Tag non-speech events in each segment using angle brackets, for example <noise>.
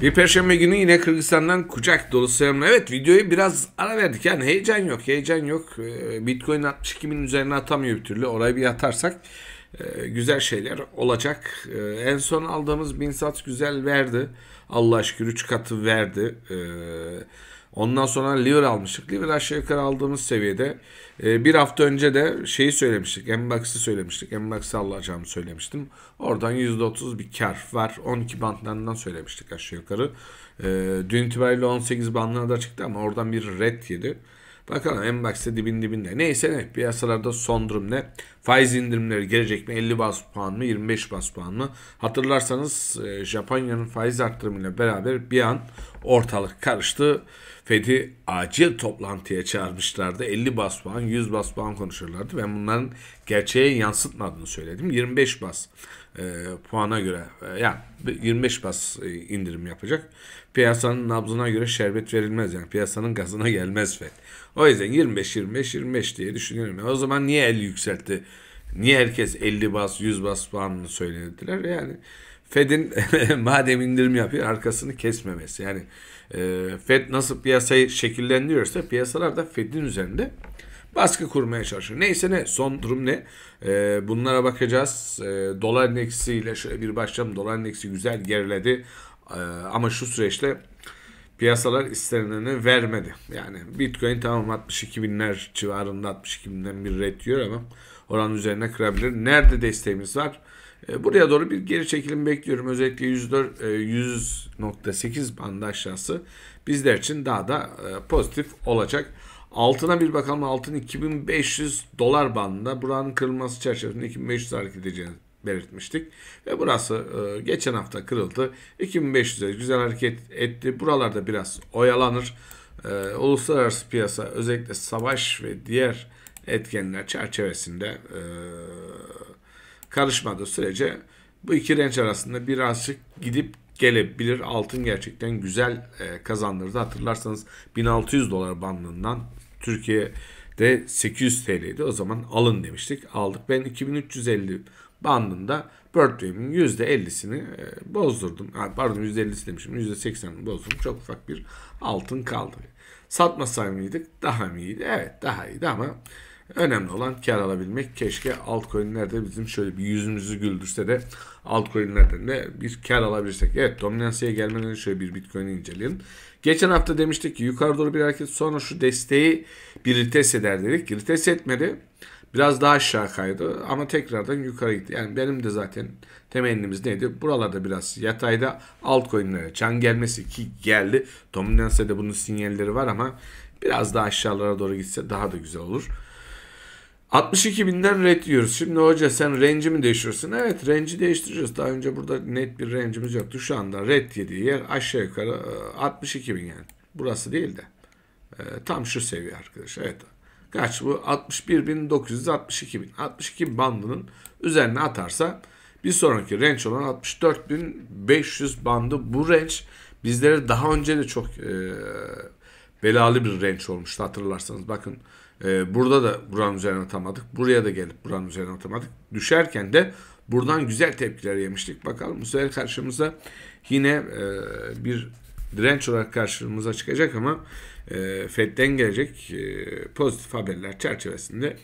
Bir perşembe günü yine Kırgızistan'dan kucak dolu selamlar. Evet videoyu biraz ara verdik. Yani heyecan yok, heyecan yok. Ee, Bitcoin 62 bin üzerine atamıyor bir türlü. Orayı bir atarsak e, güzel şeyler olacak. Ee, en son aldığımız bin sat güzel verdi. Allah aşkına 3 katı verdi. Evet Ondan sonra liver almıştık. Liver aşağı yukarı aldığımız seviyede e, bir hafta önce de şeyi söylemiştik. Embax'ı söylemiştik. Embax'ı alacağımı söylemiştim. Oradan %30 bir kar var. 12 bandlarından söylemiştik aşağı yukarı. E, dün itibariyle 18 bandına da çıktı ama oradan bir red yedi. Bakalım Enbax'te dibin dibinde. Neyse ne piyasalarda son durum ne? Faiz indirimleri gelecek mi? 50 bas puan mı? 25 bas puan mı? Hatırlarsanız e, Japonya'nın faiz arttırımıyla beraber bir an ortalık karıştı. Fed'i acil toplantıya çağırmışlardı. 50 bas puan, 100 bas puan konuşurlardı. Ben bunların gerçeğe yansıtmadığını söyledim. 25 bas e, puana göre e, yani 25 bas e, indirim yapacak. Piyasanın nabzına göre şerbet verilmez yani piyasanın gazına gelmez FED. O yüzden 25 25 25 diye düşünüyorum. E, o zaman niye 50 yükseltti? Niye herkes 50 bas 100 bas puanını söylediler? Yani Fed'in <laughs> madem indirim yapıyor arkasını kesmemesi. Yani e, Fed nasıl piyasayı şekillendiriyorsa piyasalar da Fed'in üzerinde baskı kurmaya çalışır. Neyse ne son durum ne? E, bunlara bakacağız. E, dolar endeksiyle şöyle bir başlayalım. Dolar endeksi güzel geriledi. E, ama şu süreçte piyasalar istenileni vermedi. Yani Bitcoin tamam 62 binler civarında 62 binden bir red diyor ama oranın üzerine kırabilir. Nerede desteğimiz var? E, buraya doğru bir geri çekilim bekliyorum. Özellikle 104 100.8 e, bandı aşağısı bizler için daha da e, pozitif olacak. Altına bir bakalım. Altın 2500 dolar bandında. Buranın kırılması çerçevesinde 2500 hareket edeceğini belirtmiştik. Ve burası e, geçen hafta kırıldı. 2500'e güzel hareket etti. Buralarda biraz oyalanır. E, uluslararası piyasa özellikle savaş ve diğer etkenler çerçevesinde e, karışmadığı sürece bu iki renç arasında birazcık gidip gelebilir. Altın gerçekten güzel e, kazandırdı. Hatırlarsanız 1600 dolar bandından Türkiye'de 800 TL'ydi. O zaman alın demiştik. Aldık. Ben 2350 bandında Birdwave'in %50'sini e, bozdurdum. Ha, pardon %50'si demişim. %80'ini bozdum. Çok ufak bir altın kaldı. Satmasay mıydık? Daha mı iyiydi? Evet daha iyiydi ama önemli olan kar alabilmek. Keşke altcoin'ler de bizim şöyle bir yüzümüzü güldürse de altcoin'lerden de bir kar alabilirsek Evet dominansiyaya gelmeden şöyle bir bitcoin'i inceleyelim. Geçen hafta demiştik ki yukarı doğru bir hareket sonra şu desteği bir retest eder dedik. Retest etmedi. Biraz daha aşağı kaydı ama tekrardan yukarı gitti. Yani benim de zaten temennimiz neydi? Buralarda biraz yatayda altcoin'lere çan gelmesi ki geldi. Dominance'de bunun sinyalleri var ama biraz daha aşağılara doğru gitse daha da güzel olur. 62 binden red diyoruz. Şimdi hoca sen range'i mi değiştiriyorsun? Evet range'i değiştireceğiz. Daha önce burada net bir range'imiz yoktu. Şu anda red yediği yer aşağı yukarı 62 e, bin yani. Burası değil de. E, tam şu seviye arkadaş. Evet. Kaç bu? 61 bin 962 bin. 62 bandının üzerine atarsa bir sonraki range olan 64 bin 500 bandı. Bu range bizlere daha önce de çok e, belalı bir range olmuştu hatırlarsanız. Bakın e, burada da buranın üzerine atamadık. Buraya da gelip buranın üzerine atamadık. Düşerken de buradan güzel tepkiler yemiştik. Bakalım bu sefer karşımıza yine e, bir direnç olarak karşımıza çıkacak ama e, FED'den gelecek e, pozitif haberler çerçevesinde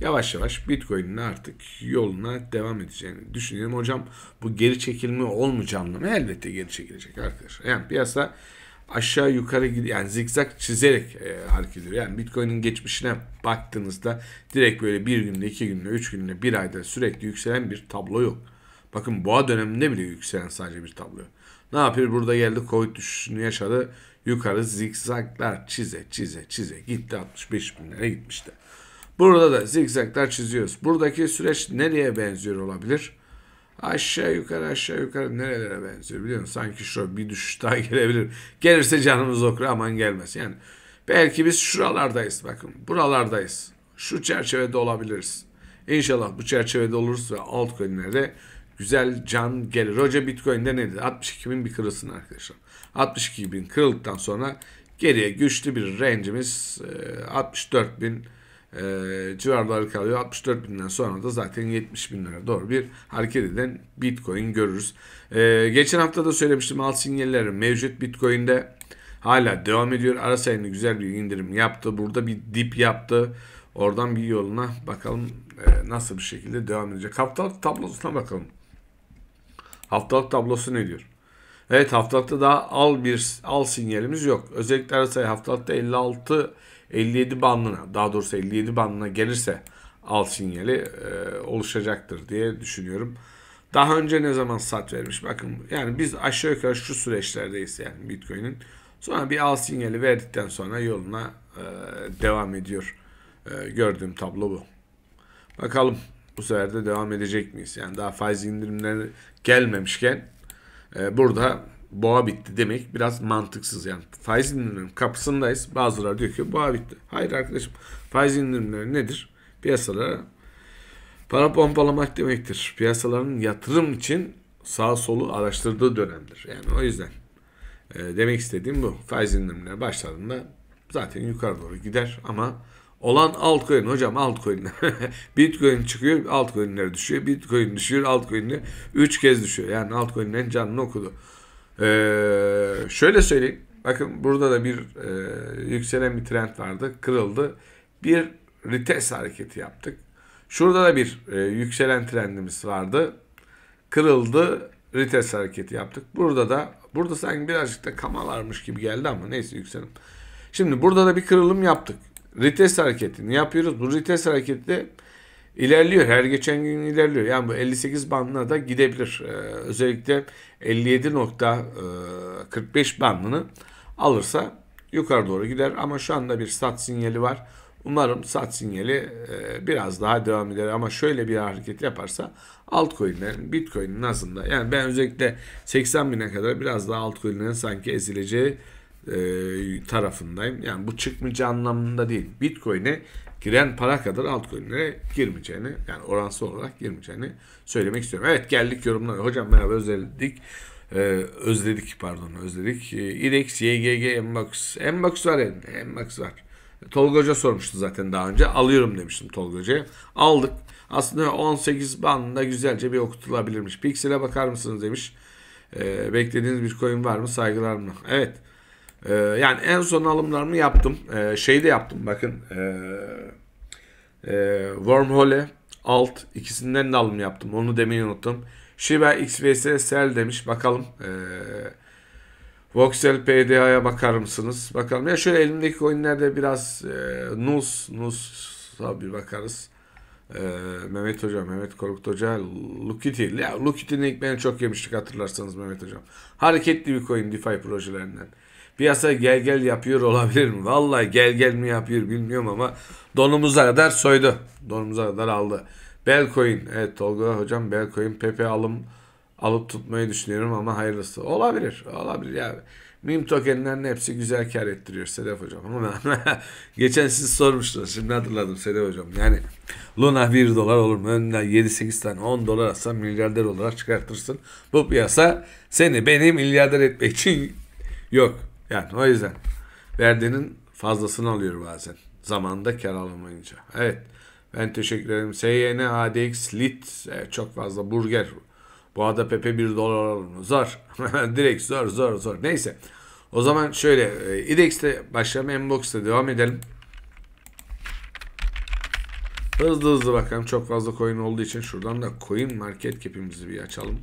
yavaş yavaş Bitcoin'in artık yoluna devam edeceğini düşünüyorum. Hocam bu geri çekilme olmayacağını mı? Elbette geri çekilecek arkadaşlar. Yani piyasa aşağı yukarı yani zikzak çizerek e, hareket ediyor. Yani Bitcoin'in geçmişine baktığınızda direkt böyle bir günde, iki günde, üç günde, bir ayda sürekli yükselen bir tablo yok. Bakın boğa döneminde bile yükselen sadece bir tablo. Ne yapıyor? Burada geldi Covid düşüşünü yaşadı. Yukarı zikzaklar çize çize çize gitti 65 binlere gitmişti. Burada da zikzaklar çiziyoruz. Buradaki süreç nereye benziyor olabilir? Aşağı yukarı aşağı yukarı nerelere benziyor biliyor musun? Sanki şu bir düşüş daha <laughs> gelebilir. Gelirse canımız okur aman gelmez. Yani belki biz şuralardayız bakın. Buralardayız. Şu çerçevede olabiliriz. İnşallah bu çerçevede oluruz olursa altcoin'lerde güzel can gelir. Hoca Bitcoin'de ne dedi? 62 bin bir kırılsın arkadaşlar. 62 bin kırıldıktan sonra geriye güçlü bir range'imiz 64 e, bin e, civarları kalıyor. 64 binden sonra da zaten 70 binlere doğru bir hareket eden Bitcoin görürüz. E, geçen hafta da söylemiştim alt sinyalleri mevcut Bitcoin'de hala devam ediyor. Ara ayında güzel bir indirim yaptı. Burada bir dip yaptı. Oradan bir yoluna bakalım e, nasıl bir şekilde devam edecek. Haftalık tablosuna bakalım. Haftalık tablosu ne diyor? Evet haftalıkta daha al bir al sinyalimiz yok. Özellikle ara arasayı haftalıkta 56 57 bandına daha doğrusu 57 bandına gelirse al sinyali e, oluşacaktır diye düşünüyorum. Daha önce ne zaman sat vermiş? Bakın yani biz aşağı yukarı şu süreçlerdeyiz yani Bitcoin'in. Sonra bir al sinyali verdikten sonra yoluna e, devam ediyor. E, gördüğüm tablo bu. Bakalım bu sefer de devam edecek miyiz? Yani daha faiz indirimleri gelmemişken ee, burada boğa bitti demek biraz mantıksız. Yani faiz indirimlerinin kapısındayız. Bazıları diyor ki boğa bitti. Hayır arkadaşım faiz indirimleri nedir? Piyasalara para pompalamak demektir. Piyasaların yatırım için sağ solu araştırdığı dönemdir. Yani o yüzden e, demek istediğim bu. Faiz indirimleri başladığında zaten yukarı doğru gider ama olan altcoin. Hocam altcoin. <laughs> Bitcoin çıkıyor altcoinler düşüyor. Bitcoin düşüyor altcoinler 3 kez düşüyor. Yani altcoinlerin canını okudu. Ee, şöyle söyleyeyim. Bakın burada da bir e, yükselen bir trend vardı. Kırıldı. Bir retest hareketi yaptık. Şurada da bir e, yükselen trendimiz vardı. Kırıldı. Retest hareketi yaptık. Burada da burada sanki birazcık da kamalarmış gibi geldi ama neyse yükselim. Şimdi burada da bir kırılım yaptık. Rites hareketini yapıyoruz. Bu rites hareketi de ilerliyor. Her geçen gün ilerliyor. Yani bu 58 bandına da gidebilir. Ee, özellikle 57.45 bandını alırsa yukarı doğru gider. Ama şu anda bir sat sinyali var. Umarım sat sinyali e, biraz daha devam eder. Ama şöyle bir hareket yaparsa altcoin'lerin, bitcoin'in aslında yani ben özellikle 80 bine kadar biraz daha altcoin'lerin sanki ezileceği e, tarafındayım. Yani bu çıkmayacağı anlamında değil. Bitcoin'e giren para kadar altcoin'lere girmeyeceğini yani oransal olarak girmeyeceğini söylemek istiyorum. Evet geldik yorumlara. Hocam merhaba özledik. Ee, özledik pardon özledik. E, İDEX YGG, Mbox. Mbox var elinde. Mbox var. E, Tolga Hoca sormuştu zaten daha önce. Alıyorum demiştim Tolga Hoca'ya. Aldık. Aslında 18 bandında güzelce bir okutulabilirmiş. Piksel'e bakar mısınız demiş. Ee, beklediğiniz bir coin var mı? Saygılar mı? Evet. E, yani en son alımlarımı yaptım. E, şeyi de yaptım bakın. E, e, Wormhole alt ikisinden de alım yaptım. Onu demeyi unuttum. Shiba XVS sell demiş. Bakalım. E, Voxel PDA'ya bakar mısınız? Bakalım. Ya şöyle elimdeki coinlerde biraz e, NUS, NUS'a bir bakarız. E, Mehmet Hoca, Mehmet Korkut Hoca, Lukitil. Ya Lukitil'in ilk beni çok yemiştik hatırlarsanız Mehmet Hocam. Hareketli bir coin DeFi projelerinden. Piyasa gel gel yapıyor olabilir mi? Vallahi gel gel mi yapıyor bilmiyorum ama donumuza kadar soydu. Donumuza kadar aldı. Belcoin. Evet Tolga hocam Belcoin Pepe alım alıp tutmayı düşünüyorum ama hayırlısı. Olabilir. Olabilir yani. Meme tokenlerin hepsi güzel kar ettiriyor Sedef hocam. Ama <laughs> geçen siz sormuştunuz. Şimdi hatırladım Sedef hocam. Yani Luna 1 dolar olur mu? Önünden 7-8 tane 10 dolar atsan milyarder olarak çıkartırsın. Bu piyasa seni beni milyarder etmek için <laughs> yok. Yani o yüzden verdiğinin fazlasını alıyor bazen. Zamanında kar alamayınca. Evet. Ben teşekkür ederim. SYN, ADX, LIT. Evet, çok fazla burger. Bu arada Pepe 1 dolar zor. <laughs> Direkt zor zor zor. Neyse. O zaman şöyle e, IDEX'te başlayalım. Mbox'ta devam edelim. Hızlı hızlı bakalım. Çok fazla coin olduğu için şuradan da coin market cap'imizi bir açalım.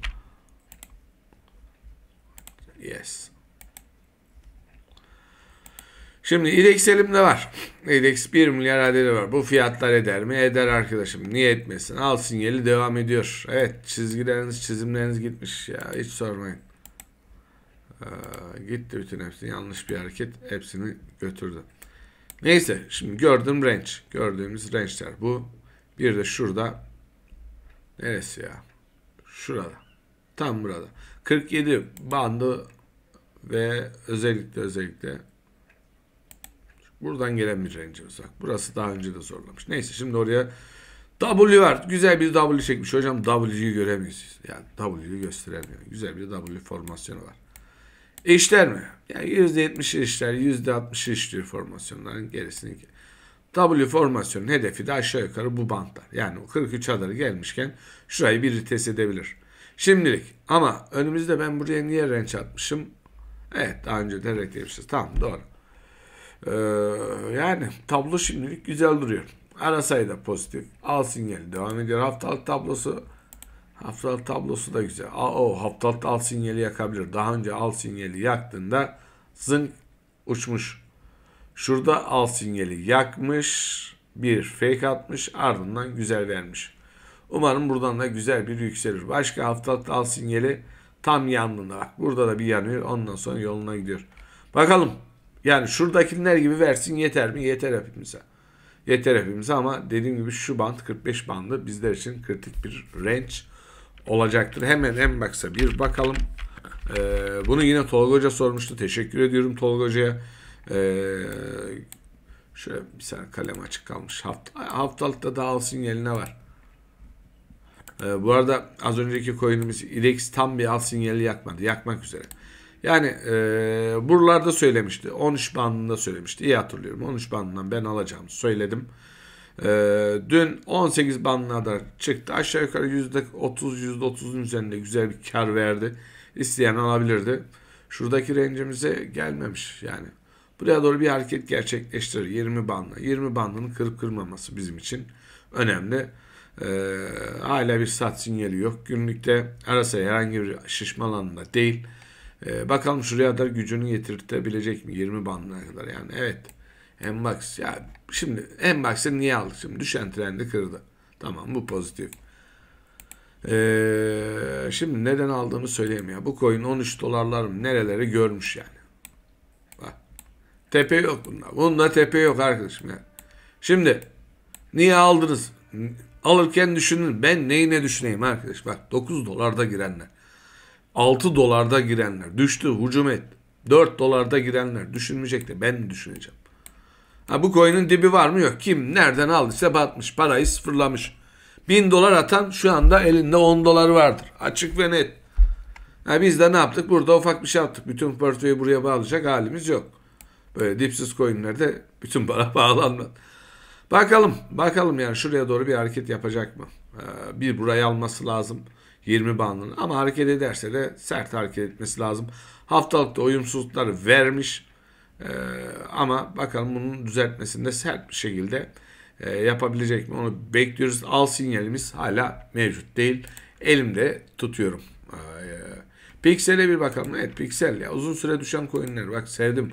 Yes. Şimdi İdex elimde var. İdex 1 milyar adeli var. Bu fiyatlar eder mi? Eder arkadaşım. Niye etmesin? Al sinyali devam ediyor. Evet çizgileriniz çizimleriniz gitmiş ya. Hiç sormayın. Ee, gitti bütün hepsi. Yanlış bir hareket. Hepsini götürdü. Neyse şimdi gördüğüm range. Gördüğümüz range'ler. Bu bir de şurada. Neresi ya? Şurada. Tam burada. 47 bandı ve özellikle özellikle Buradan gelen bir Rangers bak. Burası daha önce de zorlamış. Neyse şimdi oraya W var. Güzel bir W çekmiş. Hocam W'yu göremiyoruz. Yani W'yu gösteremiyor. Güzel bir W formasyonu var. İşler mi? Yani %70 eşler, %60 eşliyor formasyonların gerisini. W formasyonun hedefi de aşağı yukarı bu bantlar. Yani o 43 adarı gelmişken şurayı bir vites edebilir. Şimdilik ama önümüzde ben buraya niye renç atmışım? Evet daha önce de renk demişiz. Tamam doğru. Ee, yani tablo şimdilik güzel duruyor. Arasay da pozitif. Al sinyali devam ediyor. Haftalık tablosu haftalık tablosu da güzel. Aa, o haftalık al sinyali yakabilir. Daha önce al sinyali yaktığında zınk uçmuş. Şurada al sinyali yakmış. Bir fake atmış. Ardından güzel vermiş. Umarım buradan da güzel bir yükselir. Başka haftalık al sinyali tam yanında. Bak burada da bir yanıyor. Ondan sonra yoluna gidiyor. Bakalım. Yani şuradakiler gibi versin yeter mi? Yeter hepimize. Yeter hepimize ama dediğim gibi şu band 45 bandı bizler için kritik bir range olacaktır. Hemen en baksa bir bakalım. Ee, bunu yine Tolga Hoca sormuştu. Teşekkür ediyorum Tolga Hoca'ya. Ee, şöyle bir saniye kalem açık kalmış. Hafta, haftalıkta da alsın yerine var. Ee, bu arada az önceki coin'imiz IDEX tam bir al sinyali yakmadı. Yakmak üzere. Yani e, buralarda söylemişti. 13 bandında söylemişti. İyi hatırlıyorum. 13 bandından ben alacağım söyledim. E, dün 18 bandına da çıktı. Aşağı yukarı %30 %30'un üzerinde güzel bir kar verdi. İsteyen alabilirdi. Şuradaki rencimize gelmemiş yani. Buraya doğru bir hareket gerçekleştirir. 20 bandına. 20 bandının kırıp kırmaması bizim için önemli. Ee, hala bir sat sinyali yok. Günlükte arası herhangi bir şişma alanında değil. E, bakalım şuraya da gücünü getirtebilecek mi? 20 bandına kadar yani. Evet. Enbax ya şimdi Enbax'ı niye aldık şimdi? Düşen trendi kırdı. Tamam bu pozitif. Ee, şimdi neden aldığımı söyleyeyim ya Bu coin 13 dolarlar mı? Nereleri görmüş yani. Bak. Tepe yok bunda. Bunda tepe yok arkadaşım ya. Şimdi niye aldınız? Alırken düşünün. Ben neyine düşüneyim arkadaş? Bak 9 dolarda girenler. 6 dolarda girenler düştü hücum et. 4 dolarda girenler düşünmeyecek de ben mi düşüneceğim? Ha, bu coin'in dibi var mı? Yok. Kim nereden aldıysa batmış. Parayı sıfırlamış. 1000 dolar atan şu anda elinde 10 dolar vardır. Açık ve net. Ha, biz de ne yaptık? Burada ufak bir şey yaptık. Bütün portföyü buraya bağlayacak halimiz yok. Böyle dipsiz coinlerde bütün para <laughs> bağlanmadı. Bakalım. Bakalım yani şuraya doğru bir hareket yapacak mı? Ee, bir burayı alması lazım. 20 bandında. Ama hareket ederse de sert hareket etmesi lazım. Haftalıkta uyumsuzlukları vermiş. Ee, ama bakalım bunun düzeltmesinde sert bir şekilde e, yapabilecek mi onu bekliyoruz. Al sinyalimiz hala mevcut değil. Elimde tutuyorum. Ee, Piksel'e bir bakalım. Evet Piksel ya uzun süre düşen coinler bak sevdim.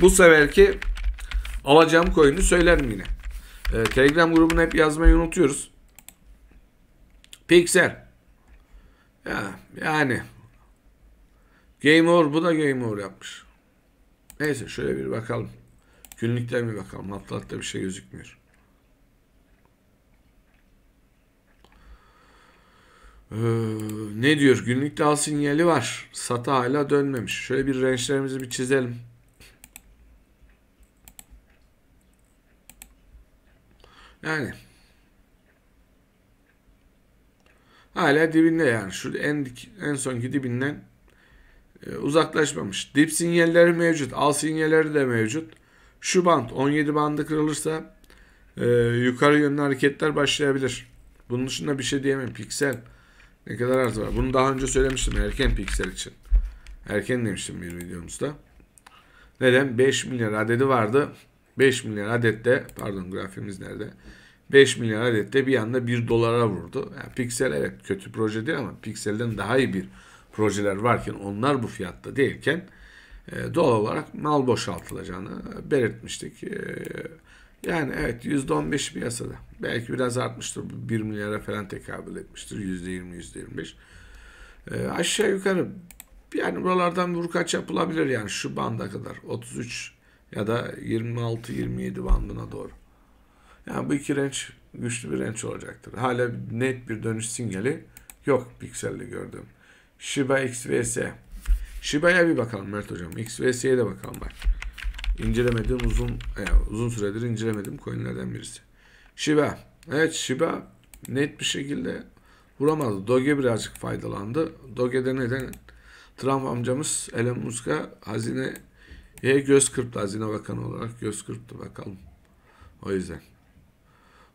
Bu seferki alacağım coin'i söylerim yine. Ee, Telegram grubuna hep yazmayı unutuyoruz. Piksel. Ya, yani. Game over. Bu da game over yapmış. Neyse şöyle bir bakalım. Günlükten bir bakalım. Atlatta bir şey gözükmüyor. Ee, ne diyor? Günlükte al sinyali var. Sata hala dönmemiş. Şöyle bir range'lerimizi bir çizelim. Yani Hala dibinde yani. Şu en, en sonki dibinden e, uzaklaşmamış. Dip sinyalleri mevcut. Al sinyalleri de mevcut. Şu band 17 bandı kırılırsa e, yukarı yönlü hareketler başlayabilir. Bunun dışında bir şey diyemem. Piksel ne kadar arz var? Bunu daha önce söylemiştim erken piksel için. Erken demiştim bir videomuzda. Neden? 5 milyar adedi vardı. 5 milyar adette pardon grafimiz nerede? 5 milyon adette bir anda 1 dolara vurdu. Yani Pixel evet kötü proje değil ama Pixel'den daha iyi bir projeler varken onlar bu fiyatta değilken e, doğal olarak mal boşaltılacağını belirtmiştik. E, yani evet %15 piyasada. Belki biraz artmıştır. 1 milyara falan tekabül etmiştir. %20, %25. E, aşağı yukarı yani buralardan vurkaç yapılabilir yani şu banda kadar. 33 ya da 26-27 bandına doğru. Yani bu iki range güçlü bir range olacaktır. Hala net bir dönüş sinyali yok pikselde gördüm. Shiba XVS. Shiba'ya bir bakalım Mert hocam. XVS'ye de bakalım bak. İncelemediğim uzun yani e, uzun süredir incelemediğim coinlerden birisi. Shiba. Evet Shiba net bir şekilde vuramadı. Doge birazcık faydalandı. Doge'de neden? Trump amcamız Elon Musk'a hazineye göz kırptı. Hazine Bakanı olarak göz kırptı bakalım. O yüzden.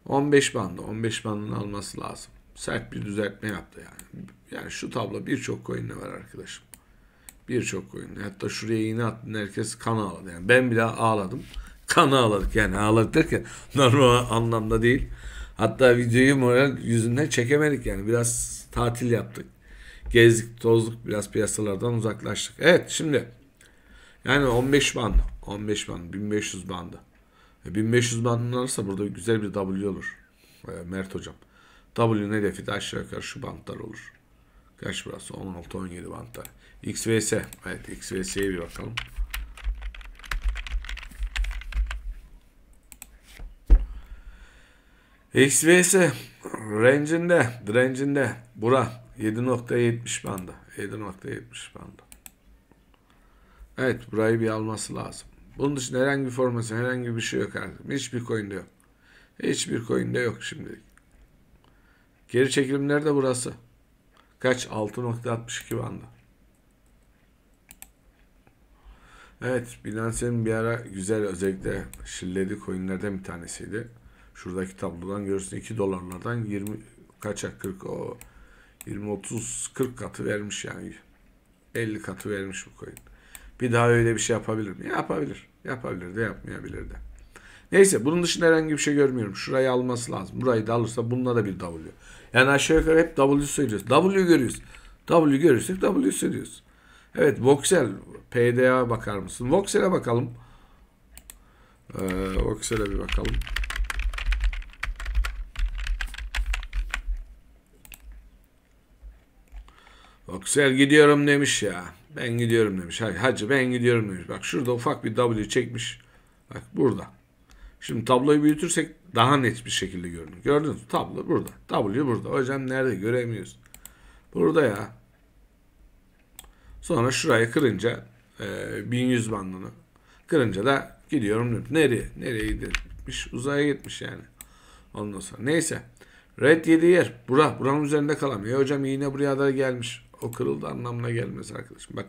15 bandı. 15 bandın alması lazım. Sert bir düzeltme yaptı yani. Yani şu tablo birçok coin'le var arkadaşım. Birçok coin'le. Hatta şuraya iğne attın herkes kan ağladı. Yani ben bile ağladım. Kan ağladık yani ağladık derken <laughs> normal anlamda değil. Hatta videoyu moral yüzünden çekemedik yani. Biraz tatil yaptık. Gezdik, tozduk, biraz piyasalardan uzaklaştık. Evet şimdi yani 15 band, 15 band, 1500 bandı. 1500 e, bandını alırsa burada güzel bir W olur. E, Mert hocam. W'nin hedefi de aşağı yukarı şu bantlar olur. Kaç burası? 16-17 bantlar. XVS. Evet XVS'ye bir bakalım. XVS range'inde, rangeinde bura 7.70 bandı. 7.70 bandı. Evet burayı bir alması lazım. Bunun dışında herhangi bir forması, herhangi bir şey yok artık. Hiçbir coin'de yok. Hiçbir coin'de yok şimdilik. Geri çekilim nerede burası. Kaç? 6.62 bandı. Evet, Binance'nin bir ara güzel özellikle şilledi coinlerden bir tanesiydi. Şuradaki tablodan görürsün 2 dolarlardan 20 kaça 40 o 20 30 40 katı vermiş yani. 50 katı vermiş bu coin bir daha öyle bir şey yapabilir mi? Yapabilir. Yapabilir de yapmayabilir de. Neyse bunun dışında herhangi bir şey görmüyorum. Şurayı alması lazım. Burayı da alırsa bununla da bir W. Yani aşağı yukarı hep W söylüyoruz. W görüyoruz. W görürsek W söylüyoruz. Evet Voxel. PDA bakar mısın? Voxel'e bakalım. Ee, Voxel'e bir bakalım. Voxel gidiyorum demiş ya. Ben gidiyorum demiş. Hayır, hacı ben gidiyorum demiş. Bak şurada ufak bir W çekmiş. Bak burada. Şimdi tabloyu büyütürsek daha net bir şekilde görünür. Gördünüz mü? Tablo burada. W burada. Hocam nerede? Göremiyoruz. Burada ya. Sonra şurayı kırınca e, 1100 bandını kırınca da gidiyorum. Demiş. Nereye? Nereye gitmiş? Uzaya gitmiş yani. Ondan sonra. Neyse. Red 7 yer. Bura. Buranın üzerinde kalamıyor. E, hocam iğne buraya da gelmiş. O kırıldı anlamına gelmez arkadaşım. Bak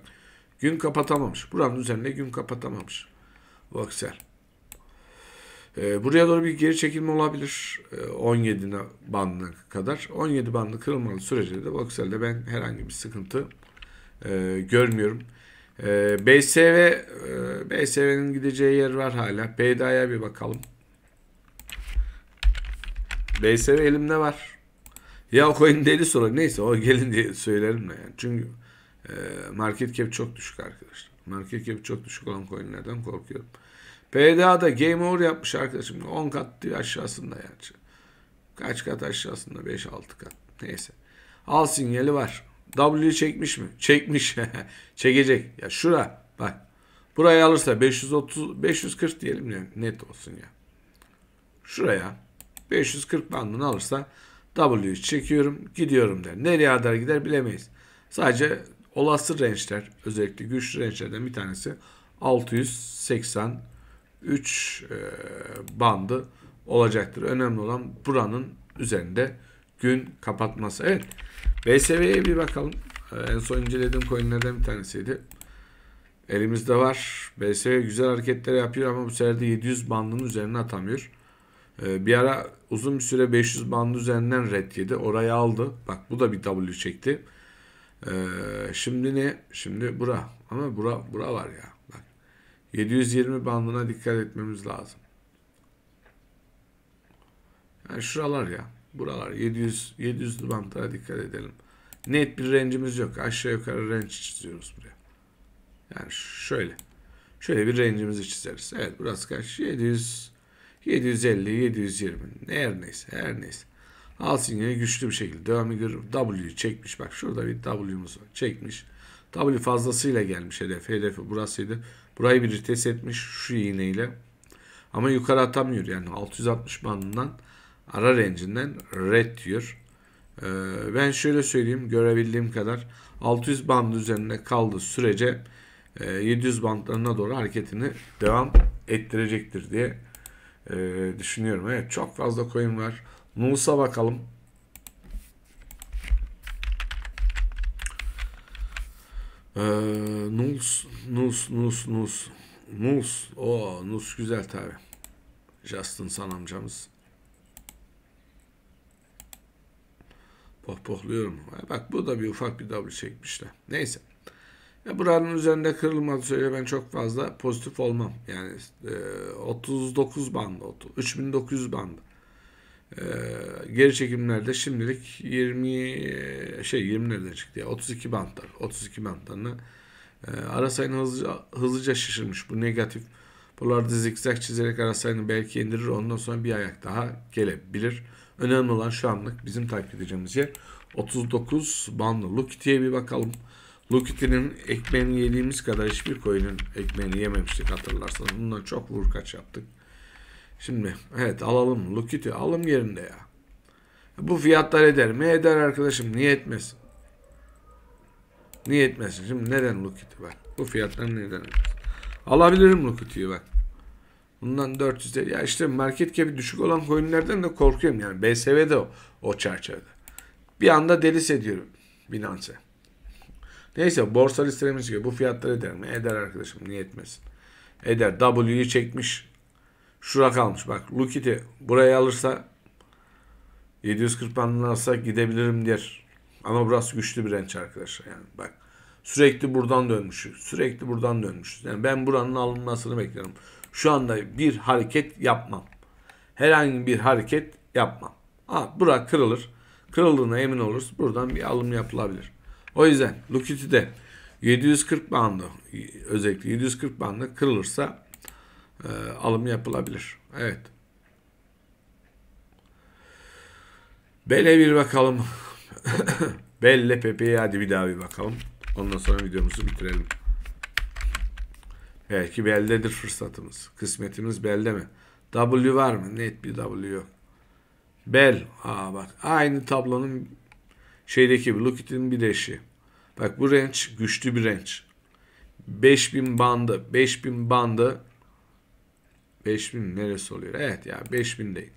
gün kapatamamış. Buranın üzerine gün kapatamamış. Voxel. E, buraya doğru bir geri çekilme olabilir. E, ee, 17 bandına kadar. 17 bandı kırılmalı sürece de Voxel'de ben herhangi bir sıkıntı e, görmüyorum. Ee, e, BSV e, BSV'nin gideceği yer var hala. PDA'ya bir bakalım. BSV elimde var. Ya coin deli soru neyse o gelin diye söylerim de yani. Çünkü e, market cap çok düşük arkadaşlar. Market cap çok düşük olan coinlerden korkuyorum. PDA'da game over yapmış arkadaşım. 10 kat diyor aşağısında yani. Kaç kat aşağısında? 5-6 kat. Neyse. Al sinyali var. W çekmiş mi? Çekmiş. <laughs> Çekecek. Ya şura bak. Burayı alırsa 530 540 diyelim ya net olsun ya. Şuraya 540 bandını alırsa W'yu çekiyorum gidiyorum der. Nereye kadar gider bilemeyiz. Sadece olası range'ler özellikle güçlü range'lerden bir tanesi 683 e, bandı olacaktır. Önemli olan buranın üzerinde gün kapatması. Evet. BSV'ye bir bakalım. E, en son incelediğim coinlerden bir tanesiydi. Elimizde var. BSV güzel hareketler yapıyor ama bu sefer de 700 bandının üzerine atamıyor. Ee, bir ara uzun bir süre 500 bandı üzerinden red yedi. Orayı aldı. Bak bu da bir W çekti. Ee, şimdi ne? Şimdi bura. Ama bura, bura var ya. Bak. 720 bandına dikkat etmemiz lazım. Yani şuralar ya. Buralar 700 700 bandlara dikkat edelim. Net bir rencimiz yok. Aşağı yukarı renç çiziyoruz buraya. Yani şöyle. Şöyle bir rencimizi çizeriz. Evet burası kaç? 700 750, 720 her neyse her neyse. Al sinyali güçlü bir şekilde devamı görür. W çekmiş. Bak şurada bir W'muz var. Çekmiş. W fazlasıyla gelmiş hedef. Hedefi burasıydı. Burayı bir test etmiş şu iğneyle. Ama yukarı atamıyor. Yani 660 bandından ara rencinden red diyor. Ee, ben şöyle söyleyeyim görebildiğim kadar 600 bandı üzerinde kaldığı sürece 700 e, bandlarına doğru hareketini devam ettirecektir diye e, düşünüyorum. Evet çok fazla coin var. Nusa bakalım. Ee, Nus, Nus, Nus, Nus. Nus. O Nus güzel tabi. Justin San amcamız. Pohpohluyorum. Bak bu da bir ufak bir W çekmişler. Neyse. E, buranın üzerinde kırılmadı sürece ben çok fazla pozitif olmam. Yani e, 39 bandı, 3900 bandı. E, geri çekimlerde şimdilik 20 şey 20 nereden çıktı ya 32 bantlar 32 bantlarına e, Arasay'ın hızlıca, hızlıca şişirmiş bu negatif polarda zikzak çizerek Arasay'ını belki indirir ondan sonra bir ayak daha gelebilir. Önemli olan şu anlık bizim takip edeceğimiz yer 39 bandlı. Look diye bir bakalım. Lukiti'nin ekmeğini yediğimiz kadar hiçbir koyunun ekmeğini yememiştik hatırlarsanız. Bundan çok vurkaç yaptık. Şimdi evet alalım Lukit'i alım yerinde ya. Bu fiyatlar eder mi? Eder arkadaşım. Niye etmesin? Niye etmesin? Şimdi neden Lukit'i bak. Bu fiyatlar neden etmesin? Alabilirim Lukit'i bak. Bundan 400 lira. Ya işte market gibi düşük olan koyunlardan da korkuyorum yani. BSV'de o, o çerçevede. Bir anda delis ediyorum Binance. Neyse borsa listelerimiz gibi bu fiyatlar eder mi? Eder arkadaşım niye etmesin? Eder. W'yu çekmiş. Şura kalmış. Bak Lukit'i buraya alırsa 740 bandına alsa gidebilirim der. Ama burası güçlü bir renç arkadaşlar. Yani bak sürekli buradan dönmüş Sürekli buradan dönmüş Yani ben buranın alınmasını bekliyorum. Şu anda bir hareket yapmam. Herhangi bir hareket yapmam. Ha, bura kırılır. Kırıldığına emin oluruz. Buradan bir alım yapılabilir. O yüzden de 740 bandı özellikle 740 bandı kırılırsa e, alım yapılabilir. Evet. Belle bir bakalım. <laughs> Belle Pepe'ye hadi bir daha bir bakalım. Ondan sonra videomuzu bitirelim. Belki beldedir fırsatımız. Kısmetimiz belde mi? W var mı? Net bir W yok. Bel. Aa bak. Aynı tablonun Şeydeki Lockheed'in bir eşi. Bak bu range güçlü bir range. 5000 bandı. 5000 bandı. 5000 neresi oluyor? Evet ya yani 5000 değil.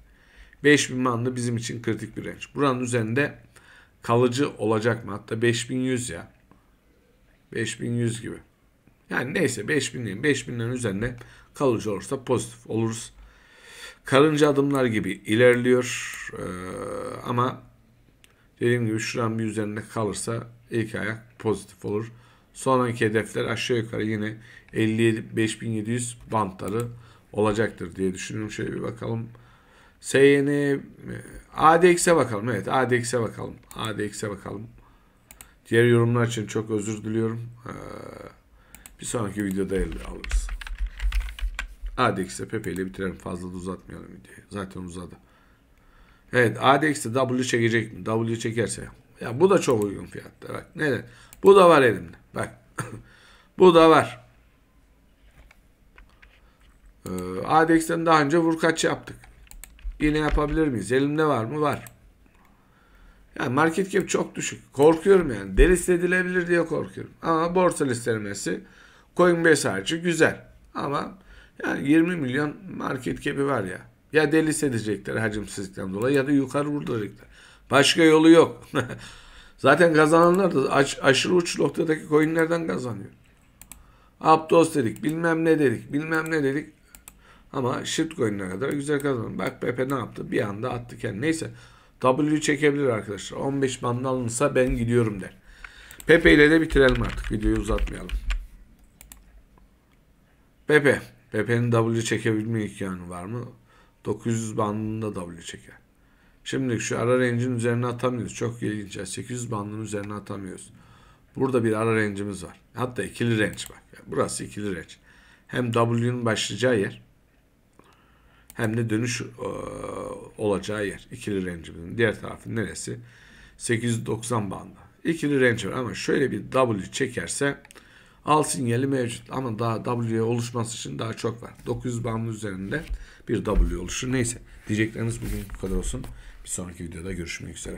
5000 bandı bizim için kritik bir range. Buranın üzerinde kalıcı olacak mı? Hatta 5100 ya. 5100 gibi. Yani neyse 5000 değil. 5000'lerin üzerine kalıcı olursa pozitif oluruz. Karınca adımlar gibi ilerliyor. Ee, ama Dediğim gibi şuram bir üzerinde kalırsa ilk ayak pozitif olur. Sonraki hedefler aşağı yukarı yine 57.700 bantları olacaktır diye düşünüyorum. Şöyle bir bakalım. SYN e, ADX'e bakalım. Evet ADX'e bakalım. ADX'e bakalım. Diğer yorumlar için çok özür diliyorum. Ee, bir sonraki videoda elde alırız. ADX'e Pepe ile bitirelim. Fazla da uzatmayalım videoyu. Zaten uzadı. Evet ADX'de W çekecek mi? W çekerse. Ya bu da çok uygun fiyatta. Bak neden? Bu da var elimde. Bak. <laughs> bu da var. Ee, ADX'den daha önce vurkaç yaptık. Yine yapabilir miyiz? Elimde var mı? Var. Yani market cap çok düşük. Korkuyorum yani. Delist edilebilir diye korkuyorum. Ama borsa listelemesi Coinbase harcı güzel. Ama yani 20 milyon market cap'i var ya. Ya delist edecekler hacimsizlikten dolayı ya da yukarı vurulacaklar. Başka yolu yok. <laughs> Zaten kazananlar da aş, aşırı uç noktadaki coinlerden kazanıyor. Aptos dedik, bilmem ne dedik, bilmem ne dedik. Ama shitcoin'e kadar güzel kazandı. Bak Pepe ne yaptı? Bir anda attı kendini. Neyse W çekebilir arkadaşlar. 15 bandı alınsa ben gidiyorum der. Pepe ile de bitirelim artık. Videoyu uzatmayalım. Pepe. Pepe'nin W çekebilme imkanı var mı? 900 bandında W çeker. Şimdi şu ara range'in üzerine atamıyoruz. Çok ilginç. 800 bandının üzerine atamıyoruz. Burada bir ara range'imiz var. Hatta ikili range bak. Yani burası ikili range. Hem W'nin başlayacağı yer hem de dönüş e, olacağı yer. İkili range'imizin diğer tarafı neresi? 890 bandı. İkili range var ama şöyle bir W çekerse al sinyali mevcut ama daha W oluşması için daha çok var. 900 bandın üzerinde bir W oluşur. Neyse diyecekleriniz bugün bu kadar olsun. Bir sonraki videoda görüşmek üzere.